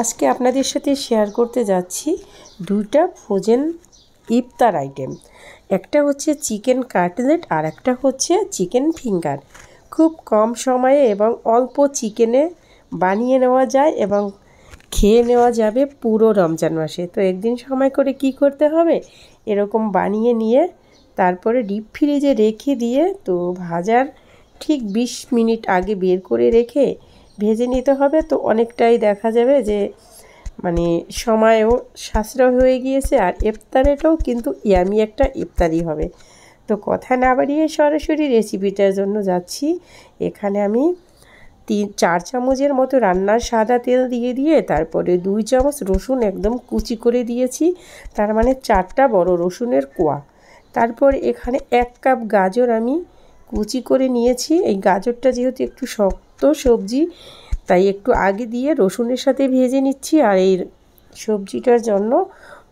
আজকে আপনাদের সাথে শেয়ার করতে যাচ্ছি দুইটা ভোজেন ইফতার আইটেম একটা হচ্ছে চিকেন কাটলেট আর একটা হচ্ছে চিকেন ফিঙ্গার খুব কম সময়ে এবং অল্প চিকেনে বানিয়ে নেওয়া যায় এবং খেয়ে নেওয়া যাবে পুরো রমজান মাসে তো একদিন সময় করে কি করতে হবে এরকম বানিয়ে নিয়ে তারপরে ডিপ ফ্রিজে রেখে দিয়ে তো ভাজার ঠিক ২০ মিনিট আগে বের করে রেখে ভেজে নিতে হবে তো অনেকটাই দেখা যাবে যে মানে সময়ও সাশ্রয় হয়ে গিয়েছে আর ইফতারেটাও কিন্তু ইয়ামি একটা ইফতারি হবে তো কথা না বাড়িয়ে সরাসরি রেসিপিটার জন্য যাচ্ছি এখানে আমি তিন চার চামচের মতো রান্নার সাদা তেল দিয়ে দিয়ে তারপরে দুই চামচ রসুন একদম কুচি করে দিয়েছি তার মানে চারটা বড় রসুনের কোয়া তারপর এখানে এক কাপ গাজর আমি কুচি করে নিয়েছি এই গাজরটা যেহেতু একটু শক্ত সবজি তাই একটু আগে দিয়ে রসুনের সাথে ভেজে নিচ্ছি আর এই সবজিটার জন্য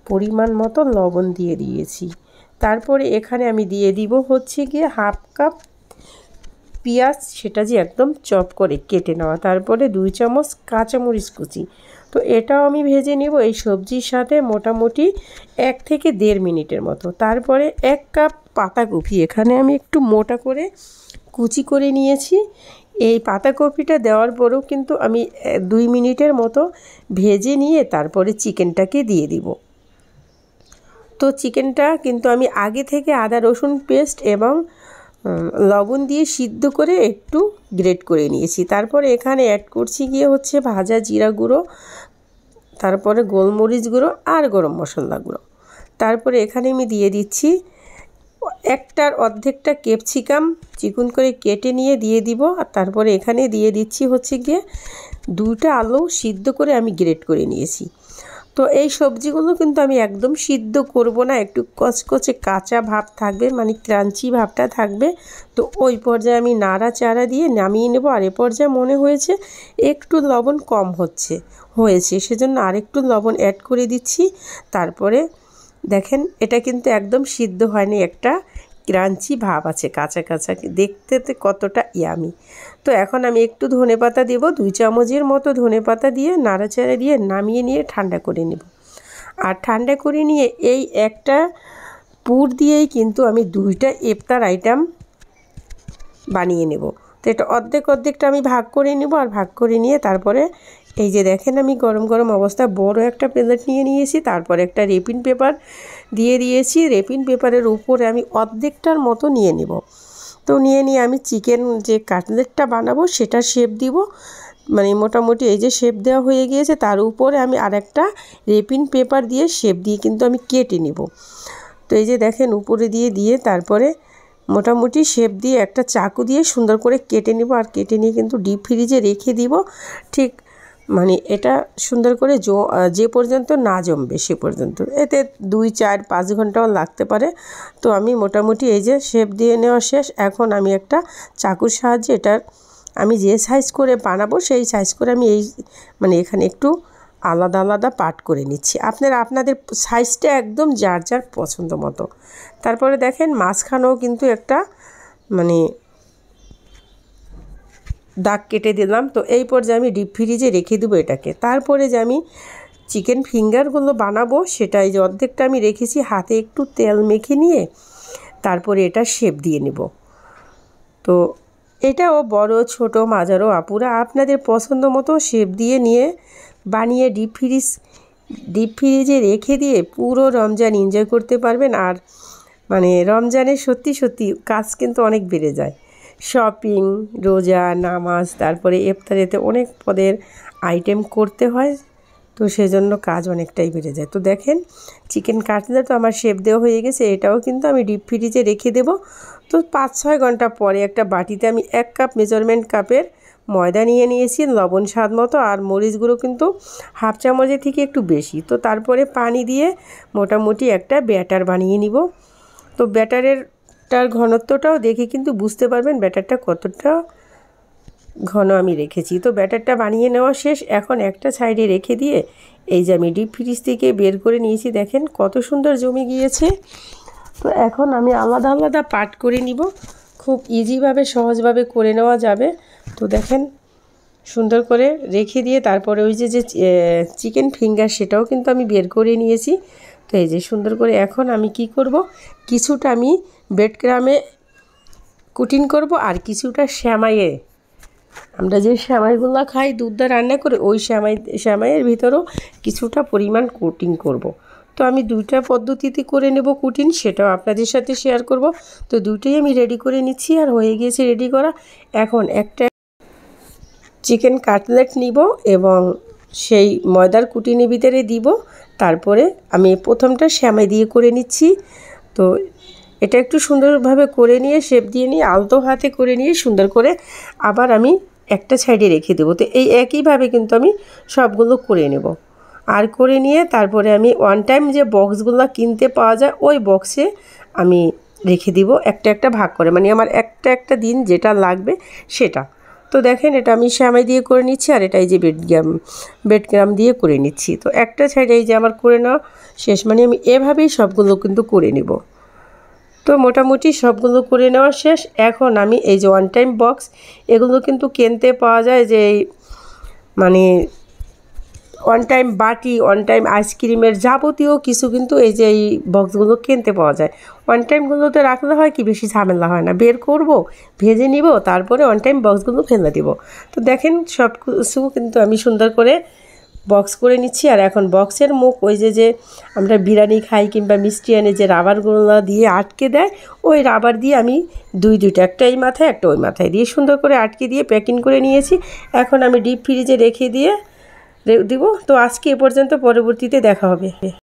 পরিমাণ মতো লবণ দিয়ে দিয়েছি তারপরে এখানে আমি দিয়ে দিব হচ্ছে গিয়ে হাফ কাপ পেঁয়াজ সেটা যে একদম চপ করে কেটে নেওয়া তারপরে দুই চামচ কাঁচামরিচ কুচি তো এটাও আমি ভেজে নেব এই সবজির সাথে মোটামুটি এক থেকে দেড় মিনিটের মতো তারপরে এক কাপ পাতাকপি এখানে আমি একটু মোটা করে কুচি করে নিয়েছি এই পাতাকপিটা দেওয়ার পরেও কিন্তু আমি দুই মিনিটের মতো ভেজে নিয়ে তারপরে চিকেনটাকে দিয়ে দিব তো চিকেনটা কিন্তু আমি আগে থেকে আদা রসুন পেস্ট এবং লবণ দিয়ে সিদ্ধ করে একটু গ্রেট করে নিয়েছি তারপরে এখানে অ্যাড করছি গিয়ে হচ্ছে ভাজা জিরা গুঁড়ো তারপরে গোলমরিচ গুঁড়ো আর গরম মশলা গুঁড়ো তারপরে এখানে আমি দিয়ে দিচ্ছি একটার অর্ধেকটা ক্যাপসিকাম চিকুন করে কেটে নিয়ে দিয়ে দিব আর তারপরে এখানে দিয়ে দিচ্ছি হচ্ছে গিয়ে দুটা আলু সিদ্ধ করে আমি গ্রেট করে নিয়েছি তো এই সবজিগুলো কিন্তু আমি একদম সিদ্ধ করব না একটু কচকচে কাঁচা ভাব থাকবে মানে ক্রাঞ্চি ভাবটা থাকবে তো ওই পর্যায়ে আমি নাড়া চাড়া দিয়ে নামিয়ে নেব আর এ পর্যায়ে মনে হয়েছে একটু লবণ কম হচ্ছে হয়েছে সেজন্য আরেকটু লবণ অ্যাড করে দিচ্ছি তারপরে দেখেন এটা কিন্তু একদম সিদ্ধ হয়নি একটা ক্রাঞ্চি ভাব আছে কাঁচা কাঁচা দেখতে কতটা ইয়ামি তো এখন আমি একটু ধনে পাতা দেবো দুই চামচের মতো ধনে পাতা দিয়ে নাড়াচাড়া দিয়ে নামিয়ে নিয়ে ঠান্ডা করে নেব আর ঠান্ডা করে নিয়ে এই একটা পুর দিয়েই কিন্তু আমি দুইটা এফতার আইটেম বানিয়ে নেব তো এটা অর্ধেক অর্ধেকটা আমি ভাগ করে নেব আর ভাগ করে নিয়ে তারপরে এই যে দেখেন আমি গরম গরম অবস্থায় বড় একটা প্লেট নিয়ে নিয়েছি তারপর একটা রেপিন পেপার দিয়ে দিয়েছি রেপিন পেপারের উপরে আমি অর্ধেকটার মতো নিয়ে নিব তো নিয়ে নিয়ে আমি চিকেন যে কাটলেটটা বানাবো সেটা শেপ দিব মানে মোটামুটি এই যে শেপ দেওয়া হয়ে গিয়েছে তার উপরে আমি আরেকটা রেপিন পেপার দিয়ে শেপ দিয়ে কিন্তু আমি কেটে নিব তো এই যে দেখেন উপরে দিয়ে দিয়ে তারপরে মোটামুটি শেপ দিয়ে একটা চাকু দিয়ে সুন্দর করে কেটে নিব আর কেটে নিয়ে কিন্তু ডিপ ফ্রিজে রেখে দিব ঠিক মানে এটা সুন্দর করে যে পর্যন্ত না জমবে সে পর্যন্ত এতে দুই চার পাঁচ ঘন্টাও লাগতে পারে তো আমি মোটামুটি এই যে শেপ দিয়ে নেওয়া শেষ এখন আমি একটা চাকুর সাহায্যে এটার আমি যে সাইজ করে বানাবো সেই সাইজ করে আমি এই মানে এখানে একটু আলাদা আলাদা পাট করে নিচ্ছি আপনারা আপনাদের সাইজটা একদম যার যার পছন্দ মতো তারপরে দেখেন মাঝখানেও কিন্তু একটা মানে দাগ কেটে দিলাম তো এই পর্যায়ে আমি ডিপ ফ্রিজে রেখে দেবো এটাকে তারপরে যে আমি চিকেন ফিঙ্গারগুলো বানাবো সেটাই যে অর্ধেকটা আমি রেখেছি হাতে একটু তেল মেখে নিয়ে তারপরে এটা শেপ দিয়ে নেব তো এটাও বড় ছোট মাজারও আপুরা আপনাদের পছন্দ মতো শেপ দিয়ে নিয়ে বানিয়ে ডিপ ফ্রিজ ডিপ ফ্রিজে রেখে দিয়ে পুরো রমজান এনজয় করতে পারবেন আর মানে রমজানে সত্যি সত্যি কাজ কিন্তু অনেক বেড়ে যায় শপিং রোজা নামাজ তারপরে এফতারেতে অনেক পদের আইটেম করতে হয় তো সেজন্য কাজ অনেকটাই বেড়ে যায় তো দেখেন চিকেন কাটলে তো আমার শেপ দেওয়া হয়ে গেছে এটাও কিন্তু আমি ডিপ ফ্রিজে রেখে দেব তো পাঁচ ছয় ঘন্টা পরে একটা বাটিতে আমি এক কাপ মেজারমেন্ট কাপের ময়দা নিয়ে নিয়েছি লবণ স্বাদ মতো আর মরিচগুলো কিন্তু হাফ চামচের থেকে একটু বেশি তো তারপরে পানি দিয়ে মোটামুটি একটা ব্যাটার বানিয়ে নিব তো ব্যাটারের তার ঘনত্বটাও দেখে কিন্তু বুঝতে পারবেন ব্যাটারটা কতটা ঘন আমি রেখেছি তো ব্যাটারটা বানিয়ে নেওয়া শেষ এখন একটা সাইডে রেখে দিয়ে এই যে আমি ডিপ ফ্রিজ থেকে বের করে নিয়েছি দেখেন কত সুন্দর জমে গিয়েছে তো এখন আমি আলাদা আলাদা পাট করে নিব খুব ইজিভাবে সহজভাবে করে নেওয়া যাবে তো দেখেন সুন্দর করে রেখে দিয়ে তারপরে ওই যে যে চিকেন ফিঙ্গার সেটাও কিন্তু আমি বের করে নিয়েছি তো এই যে সুন্দর করে এখন আমি কি করব কিছুটা আমি বেডগ্রামে কুটিন করব আর কিছুটা শ্যামাইয়ে আমরা যে শ্যামাইগুলো খাই দুধটা রান্না করে ওই শ্যামাই শ্যামাইয়ের ভিতরেও কিছুটা পরিমাণ কুটিন করব। তো আমি দুইটা পদ্ধতিতে করে নেব কুটিন সেটাও আপনাদের সাথে শেয়ার করব তো দুইটাই আমি রেডি করে নিচ্ছি আর হয়ে গিয়েছে রেডি করা এখন একটা চিকেন কাটলেট নিব এবং সেই ময়দার কুটিনের ভিতরে দিব তারপরে আমি প্রথমটা শ্যামাই দিয়ে করে নিচ্ছি তো এটা একটু সুন্দরভাবে করে নিয়ে শেপ দিয়ে নিয়ে আলতো হাতে করে নিয়ে সুন্দর করে আবার আমি একটা সাইডে রেখে দেবো তো এই একইভাবে কিন্তু আমি সবগুলো করে নেব আর করে নিয়ে তারপরে আমি ওয়ান টাইম যে বক্সগুলো কিনতে পাওয়া যায় ওই বক্সে আমি রেখে দিব একটা একটা ভাগ করে মানে আমার একটা একটা দিন যেটা লাগবে সেটা তো দেখেন এটা আমি শ্যামাই দিয়ে করে নিচ্ছি আর এটা এই যে বেডগ্রাম বেডগ্রাম দিয়ে করে নিচ্ছি তো একটা সাইডে এই যে আমার করে নেওয়া শেষ মানে আমি এভাবেই সবগুলো কিন্তু করে নেবো তো মোটামুটি সবগুলো করে নেওয়া শেষ এখন আমি এই যে ওয়ান টাইম বক্স এগুলো কিন্তু কিনতে পাওয়া যায় যে মানে ওয়ান টাইম বাটি ওয়ান টাইম আইসক্রিমের যাবতীয় কিছু কিন্তু এই যে এই বক্সগুলো কিনতে পাওয়া যায় ওয়ান টাইমগুলোতে রাখলে হয় কি বেশি ঝামেলা হয় না বের করব ভেজে নিব তারপরে ওয়ান টাইম বক্সগুলো ফেলে দিব তো দেখেন সব কিছু কিন্তু আমি সুন্দর করে বক্স করে নিচ্ছি আর এখন বক্সের মুখ ওই যে যে আমরা বিরিয়ানি খাই কিংবা মিষ্টি এনে যে রাবারগুলো দিয়ে আটকে দেয় ওই রাবার দিয়ে আমি দুই দুইটা একটা এই মাথায় একটা ওই মাথায় দিয়ে সুন্দর করে আটকে দিয়ে প্যাকিং করে নিয়েছি এখন আমি ডিপ ফ্রিজে রেখে দিয়ে দেবো তো আজকে এ পর্যন্ত পরবর্তীতে দেখা হবে